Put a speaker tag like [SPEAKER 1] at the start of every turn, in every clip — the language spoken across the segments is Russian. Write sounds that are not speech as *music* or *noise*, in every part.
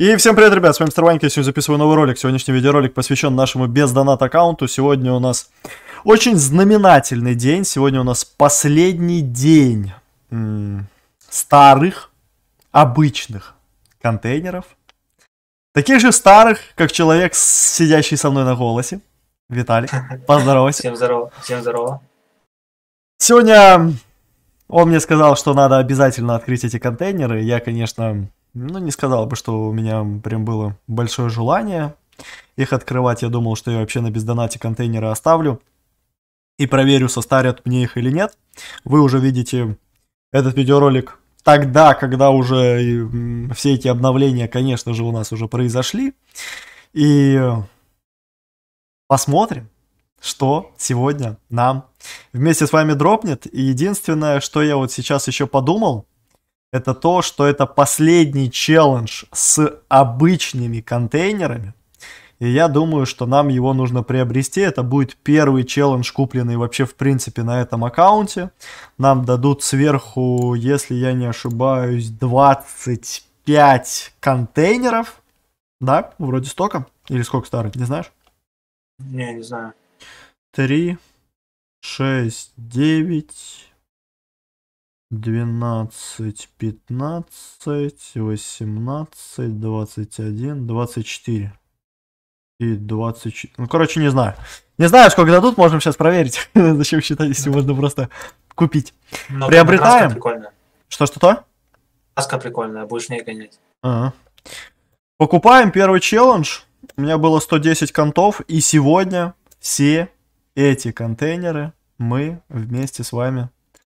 [SPEAKER 1] И всем привет, ребят, с вами Мистер Ванька, я сегодня записываю новый ролик. Сегодняшний видеоролик посвящен нашему без донат аккаунту. Сегодня у нас очень знаменательный день. Сегодня у нас последний день старых, обычных контейнеров. Таких же старых, как человек, сидящий со мной на голосе. Виталик, *laughs* поздоровайся. Всем
[SPEAKER 2] здорово, всем здорово.
[SPEAKER 1] Сегодня он мне сказал, что надо обязательно открыть эти контейнеры. Я, конечно, ну, не сказал бы, что у меня прям было большое желание их открывать. Я думал, что я вообще на бездонате контейнеры оставлю и проверю, состарят мне их или нет. Вы уже видите этот видеоролик тогда, когда уже все эти обновления, конечно же, у нас уже произошли. И посмотрим, что сегодня нам вместе с вами дропнет. И единственное, что я вот сейчас еще подумал, это то, что это последний челлендж с обычными контейнерами. И я думаю, что нам его нужно приобрести. Это будет первый челлендж, купленный вообще в принципе на этом аккаунте. Нам дадут сверху, если я не ошибаюсь, 25 контейнеров. Да, вроде столько. Или сколько старых, не знаешь?
[SPEAKER 2] Не, не знаю.
[SPEAKER 1] 3, 6, 9, 12, 15, 18, 21, 24. И 24. Ну, короче, не знаю. Не знаю, сколько дадут, можем сейчас проверить. *laughs* Зачем считать, если можно просто купить. Но ну, Приобретаем. Что-что-то?
[SPEAKER 2] Маска прикольная, будешь не гонять.
[SPEAKER 1] Ага. Покупаем первый челлендж. У меня было 110 контов, и сегодня все эти контейнеры мы вместе с вами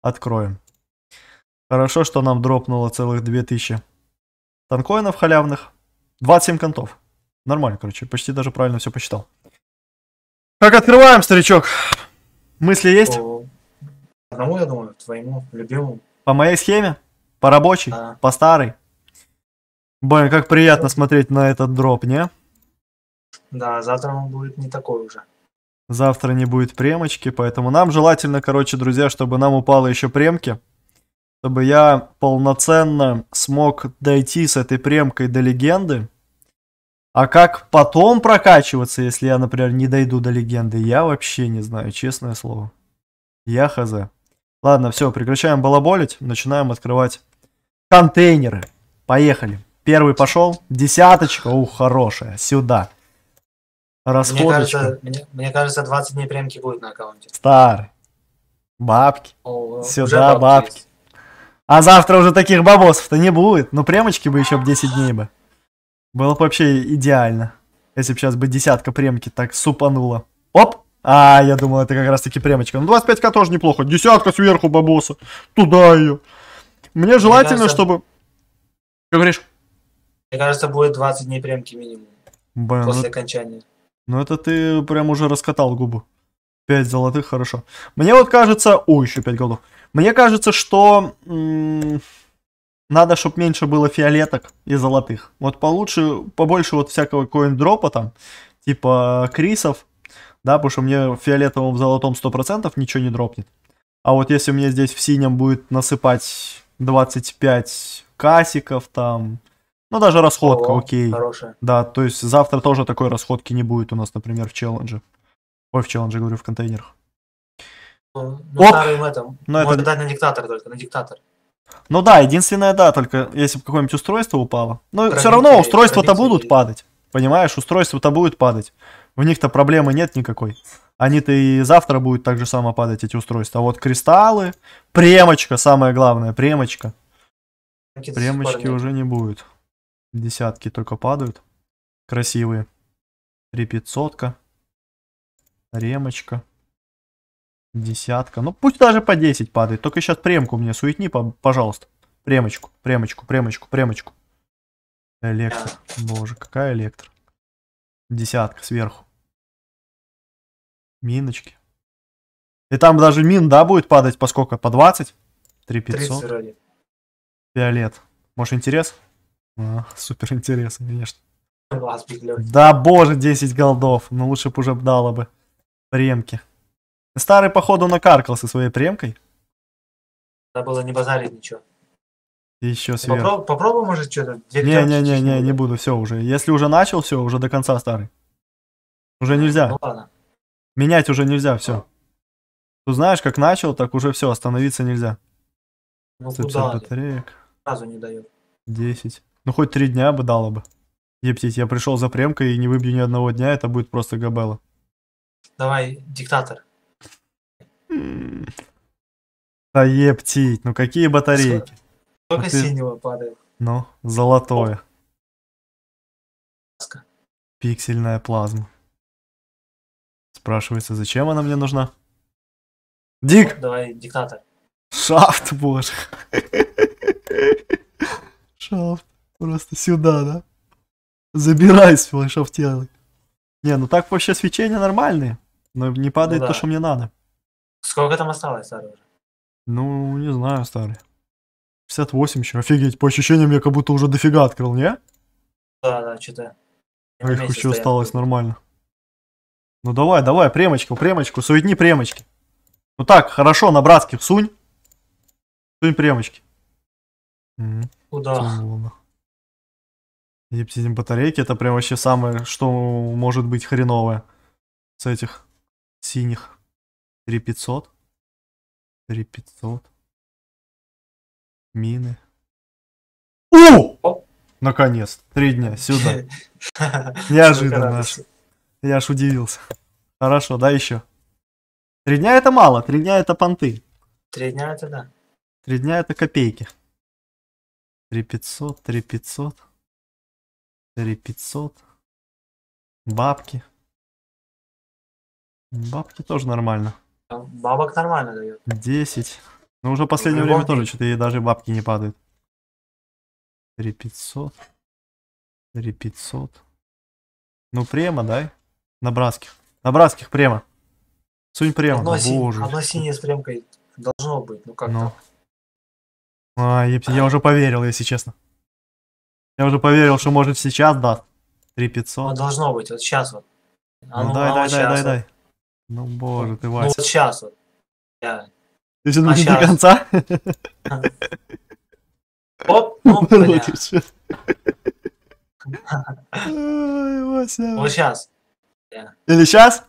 [SPEAKER 1] откроем. Хорошо, что нам дропнуло целых 2000 танкоинов халявных. 27 контов. Нормально, короче, почти даже правильно все посчитал. Как открываем, старичок? Мысли есть?
[SPEAKER 2] По одному, я думаю, твоему любимому.
[SPEAKER 1] По моей схеме? По рабочей? А. По старой? Блин, как приятно смотреть на этот дроп, не?
[SPEAKER 2] Да, завтра он будет не такой уже.
[SPEAKER 1] Завтра не будет премочки, поэтому нам желательно, короче, друзья, чтобы нам упало еще премки чтобы я полноценно смог дойти с этой премкой до легенды. А как потом прокачиваться, если я, например, не дойду до легенды, я вообще не знаю, честное слово. Я хз. Ладно, все, прекращаем балаболить, начинаем открывать контейнеры. Поехали. Первый пошел, десяточка, ух, хорошая, сюда. Расходочка. Мне кажется,
[SPEAKER 2] мне, мне кажется, 20 дней премки будет на аккаунте.
[SPEAKER 1] Стар. Бабки. О, сюда бабки. бабки. А завтра уже таких бабосов-то не будет. Ну, премочки бы еще б 10 дней бы. Было бы вообще идеально. Если бы сейчас бы десятка премки так супанула. Оп! А, я думал, это как раз таки премочка. Ну, 25к тоже неплохо. Десятка сверху бабоса. Туда ее. Мне желательно, Мне кажется... чтобы...
[SPEAKER 2] Что говоришь? Мне кажется, будет 20 дней премки минимум. Блин, ну после ну... окончания.
[SPEAKER 1] Ну, это ты прям уже раскатал губу. 5 золотых, хорошо. Мне вот кажется... О, еще 5 голов. Мне кажется, что надо, чтобы меньше было фиолеток и золотых. Вот получше, побольше вот всякого коин-дропа там, типа крисов, да, потому что мне в фиолетовом, в золотом 100% ничего не дропнет. А вот если мне здесь в синем будет насыпать 25 касиков там, ну даже расходка, О, окей. Хорошая. Да, то есть завтра тоже такой расходки не будет у нас, например, в челлендже. Ой, в челлендже, говорю, в контейнерах.
[SPEAKER 2] Ну, ну Оп. старый в этом. Но ну, Можно это... дать на диктатор только, на диктатор.
[SPEAKER 1] Ну да, единственное, да, только если бы какое-нибудь устройство упало. Но Пробить все равно устройства-то будут падать. Понимаешь, устройства-то будут падать. В них-то проблемы нет никакой. Они-то и завтра будут так же само падать, эти устройства. А вот кристаллы, премочка, самое главное, премочка.
[SPEAKER 2] Премочки
[SPEAKER 1] уже не будет. Десятки только падают. Красивые. Три пятьсотка. Ремочка. Десятка. Ну пусть даже по 10 падает. Только сейчас премку мне суетни, пожалуйста. Премочку, премочку, премочку, премочку. Электр. Боже, какая электр. Десятка сверху. Миночки. И там даже мин, да, будет падать по сколько? По 20? 3500. Фиолет. Может интерес? А, супер интерес, конечно. Да боже, 10 голдов. Ну лучше бы уже дало бы. Премки. Старый, походу, накаркался своей премкой.
[SPEAKER 2] Надо было не базарить ничего.
[SPEAKER 1] еще сверху. Попробуй,
[SPEAKER 2] попробуй может, что-то. Не-не-не,
[SPEAKER 1] не, не буду, все уже. Если уже начал, все, уже до конца старый. Уже ну нельзя. Ну ладно. Менять уже нельзя, все. Ты знаешь, как начал, так уже все, остановиться нельзя.
[SPEAKER 2] Ну куда батареек. Сразу не дает.
[SPEAKER 1] 10. Ну хоть 3 дня бы дало бы. Ептить, я пришел за премкой и не выбью ни одного дня, это будет просто габела.
[SPEAKER 2] Давай, диктатор.
[SPEAKER 1] Да ептить, ну какие батарейки? Только а ты... синего падает. Ну, золотое. Пиксельная плазма. Спрашивается, зачем она мне нужна? Дик!
[SPEAKER 2] Давай, диктатор.
[SPEAKER 1] Шафт, боже. Шафт. Просто сюда, да? Забирай свой шафтелый. Не, ну так вообще свечения нормальные. Но не падает ну, да. то, что мне надо.
[SPEAKER 2] Сколько там осталось, старый
[SPEAKER 1] Ну, не знаю, старый. 58 еще, офигеть. По ощущениям, я как будто уже дофига открыл, не?
[SPEAKER 2] Да, да, что-то. А их еще осталось
[SPEAKER 1] нормально. Ну давай, давай, премочку, премочку, суетни премочки. Ну так, хорошо, на братских сунь. Сунь премочки.
[SPEAKER 2] Угу. Куда?
[SPEAKER 1] Епсидим батарейки, это прям вообще самое, что может быть хреновое с этих
[SPEAKER 2] синих. Три пятьсот. Три пятьсот. Мины. О! Наконец,
[SPEAKER 1] три дня сюда. *laughs* Неожиданно. Я аж удивился. Хорошо, да еще. Три дня это мало, три дня это понты.
[SPEAKER 2] Три дня это да. Три дня это копейки. Три пятьсот, три пятьсот. Три пятьсот. Бабки.
[SPEAKER 1] Бабки тоже нормально.
[SPEAKER 2] Бабок нормально дает.
[SPEAKER 1] 10. Ну уже ну, последнее время тоже что-то и даже бабки не падают. 3500. 3500. Ну према, дай. На братских. На братских према. Сунь према. Одно, си... Боже. Одно
[SPEAKER 2] синее с премкой должно быть. Ну как ну.
[SPEAKER 1] А, я, я уже поверил, если честно. Я уже поверил, что может сейчас даст. 3500. Ну, должно
[SPEAKER 2] быть, вот сейчас вот. А ну, ну дай, а дай, вот дай, дай, вот. дай. Ну, боже ты, ну, Вася. Ну, вот сейчас вот. Я... Ты все а думаешь, а до конца? *laughs* Оп, оп, *laughs* Ой, Вот сейчас.
[SPEAKER 1] Или сейчас?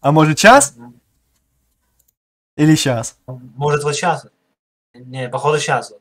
[SPEAKER 1] А может час? Или сейчас?
[SPEAKER 2] Может вот сейчас? Не, походу сейчас.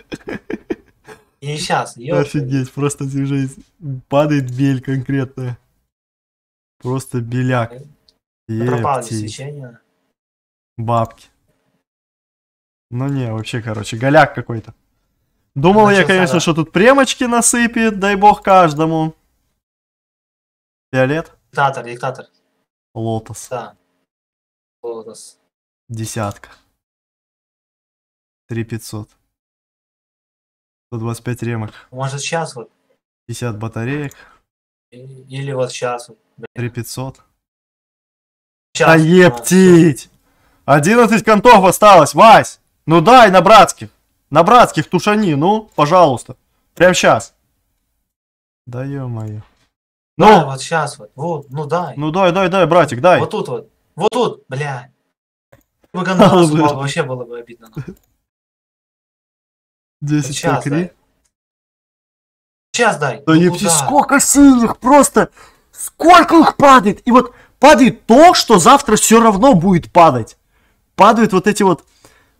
[SPEAKER 2] *laughs* И сейчас. Офигеть,
[SPEAKER 1] просто уже падает бель конкретная. Просто беляк.
[SPEAKER 2] Пропало свечение.
[SPEAKER 1] Бабки. Ну не, вообще, короче, голяк какой-то. Думал Начался, я, конечно, да. что тут премочки насыпет, дай бог каждому. Фиолет?
[SPEAKER 2] Диктатор, диктатор. Лотос. Да. Лотос. Десятка. 3500. 125 ремок. Может сейчас вот.
[SPEAKER 1] 50 батареек.
[SPEAKER 2] Или вот сейчас вот.
[SPEAKER 1] 3500. Да ептить! 11 контов осталось, Вась! Ну дай на братских! На братских тушани, ну, пожалуйста. Прям сейчас. Да ё-моё. Ну, да,
[SPEAKER 2] вот сейчас вот. вот, ну дай. Ну дай,
[SPEAKER 1] дай, дай, братик, дай. Вот тут вот. Вот тут, бля. Бы Гондорас *laughs* упал,
[SPEAKER 2] вообще было бы обидно. 10 сейчас, дай. сейчас дай. Да ну, ебти, сколько синих, просто Сколько их падает! И вот
[SPEAKER 1] падает то, что завтра все равно будет падать. Падают вот эти вот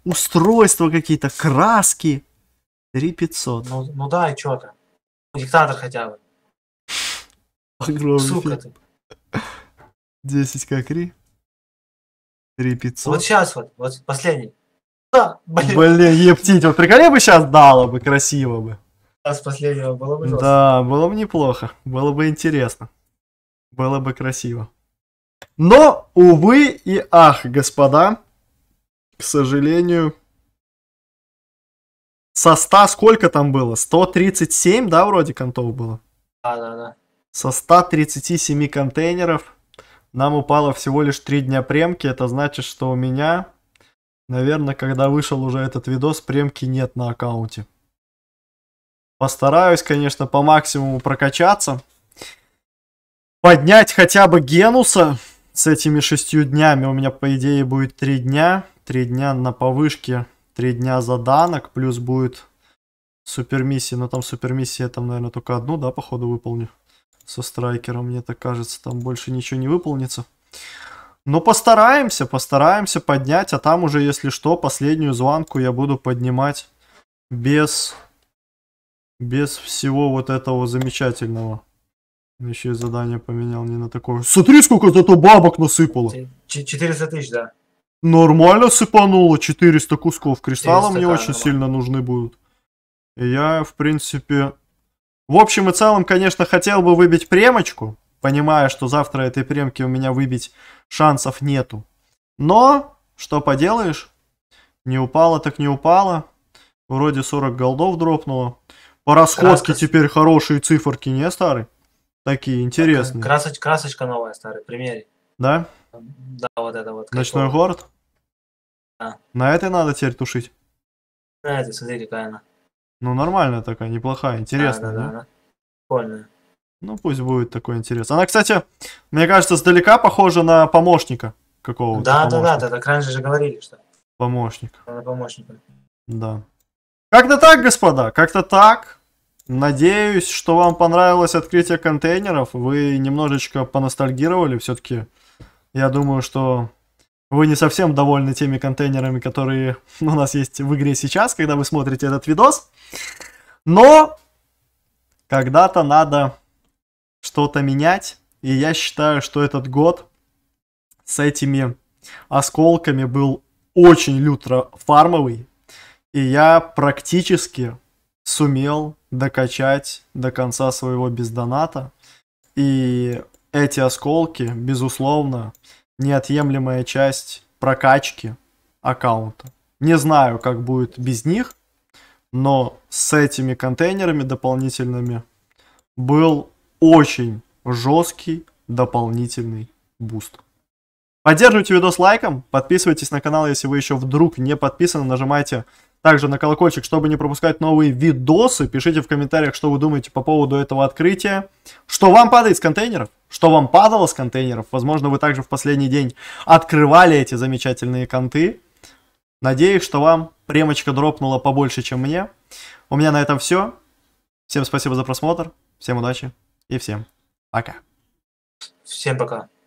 [SPEAKER 1] устройства какие-то, краски. 3500.
[SPEAKER 2] Ну, ну да, и что то Диктатор хотя бы.
[SPEAKER 1] Огромный Сука фильм. ты. 10 кокри. 3500. Вот
[SPEAKER 2] сейчас вот, вот последний. Да, блин.
[SPEAKER 1] Блин, ептить, вот приколе бы сейчас дало бы, красиво бы.
[SPEAKER 2] А последнего было бы жестко. Да,
[SPEAKER 1] было бы неплохо, было бы интересно. Было бы красиво. Но, увы и ах, господа, к сожалению, со 100 сколько там было? 137, да, вроде контов было? Да, да, да. Со 137 контейнеров нам упало всего лишь 3 дня премки. Это значит, что у меня, наверное, когда вышел уже этот видос, премки нет на аккаунте. Постараюсь, конечно, по максимуму прокачаться поднять хотя бы Генуса с этими шестью днями. У меня, по идее, будет три дня. Три дня на повышке, три дня за данок плюс будет супермиссия, Но там супермиссия, там, наверное, только одну, да, походу, выполню. Со страйкером, мне так кажется, там больше ничего не выполнится. Но постараемся, постараемся поднять, а там уже, если что, последнюю звонку я буду поднимать без, без всего вот этого замечательного. Еще задание поменял не на такое. Смотри, сколько зато бабок насыпало.
[SPEAKER 2] 400 тысяч, да.
[SPEAKER 1] Нормально сыпануло. 400 кусков кристалла мне очень нормально. сильно нужны будут. И я, в принципе... В общем и целом, конечно, хотел бы выбить премочку. Понимая, что завтра этой премки у меня выбить шансов нету. Но, что поделаешь, не упало так не упало. Вроде 40 голдов дропнуло. По расходке Краска. теперь хорошие циферки, не, старый? Такие интересные. Красоч,
[SPEAKER 2] красочка новая, старый, пример. Да? Да, вот это вот. Ночной какого? город? Да.
[SPEAKER 1] На этой надо теперь тушить?
[SPEAKER 2] На этой, смотри, какая она.
[SPEAKER 1] Ну, нормальная такая, неплохая, интересная, да? Да, да, да. Ну, пусть будет такой интерес. Она, кстати, мне кажется, сдалека похожа на помощника какого-то. Да, помощника. да, да,
[SPEAKER 2] да, так раньше же говорили, что. Помощник. На помощника.
[SPEAKER 1] Да. Как-то так, господа, как-то так. Надеюсь, что вам понравилось открытие контейнеров. Вы немножечко поностальгировали все-таки. Я думаю, что вы не совсем довольны теми контейнерами, которые *laughs* у нас есть в игре сейчас, когда вы смотрите этот видос. Но когда-то надо что-то менять. И я считаю, что этот год с этими осколками был очень лютро фармовый. И я практически сумел докачать до конца своего бездоната. И эти осколки, безусловно, неотъемлемая часть прокачки аккаунта. Не знаю, как будет без них, но с этими контейнерами дополнительными был очень жесткий дополнительный буст. Поддерживайте видос лайком, подписывайтесь на канал, если вы еще вдруг не подписаны, нажимайте также на колокольчик, чтобы не пропускать новые видосы. Пишите в комментариях, что вы думаете по поводу этого открытия. Что вам падает с контейнеров? Что вам падало с контейнеров? Возможно, вы также в последний день открывали эти замечательные конты. Надеюсь, что вам премочка дропнула побольше, чем мне. У меня на этом все. Всем спасибо за
[SPEAKER 2] просмотр. Всем удачи и всем пока. Всем пока.